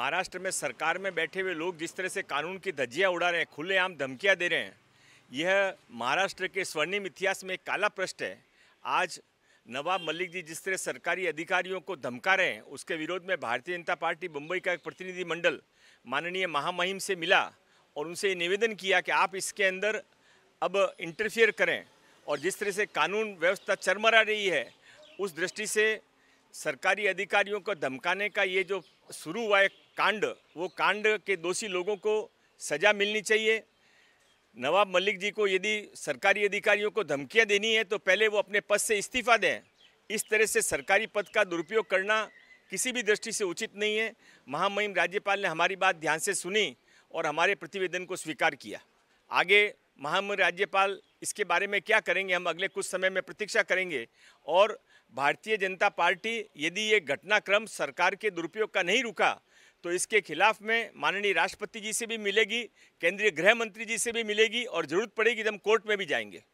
महाराष्ट्र में सरकार में बैठे हुए लोग जिस तरह से कानून की धज्जियाँ उड़ा रहे हैं खुलेआम धमकियाँ दे रहे हैं यह महाराष्ट्र के स्वर्णिम इतिहास में एक काला प्रश्न है आज नवाब मलिक जी जिस तरह सरकारी अधिकारियों को धमका रहे हैं उसके विरोध में भारतीय जनता पार्टी मुंबई का एक प्रतिनिधिमंडल माननीय महामहिम से मिला और उनसे ये निवेदन किया कि आप इसके अंदर अब इंटरफियर करें और जिस तरह से कानून व्यवस्था चरमरा रही है उस दृष्टि से सरकारी अधिकारियों को धमकाने का ये जो शुरू हुआ है कांड वो कांड के दोषी लोगों को सज़ा मिलनी चाहिए नवाब मलिक जी को यदि सरकारी अधिकारियों को धमकियां देनी है तो पहले वो अपने पद से इस्तीफा दें इस तरह से सरकारी पद का दुरुपयोग करना किसी भी दृष्टि से उचित नहीं है महामहिम राज्यपाल ने हमारी बात ध्यान से सुनी और हमारे प्रतिवेदन को स्वीकार किया आगे महाम राज्यपाल इसके बारे में क्या करेंगे हम अगले कुछ समय में प्रतीक्षा करेंगे और भारतीय जनता पार्टी यदि ये घटनाक्रम सरकार के दुरुपयोग का नहीं रुका तो इसके खिलाफ में माननीय राष्ट्रपति जी से भी मिलेगी केंद्रीय गृह मंत्री जी से भी मिलेगी और जरूरत पड़ेगी तो हम कोर्ट में भी जाएंगे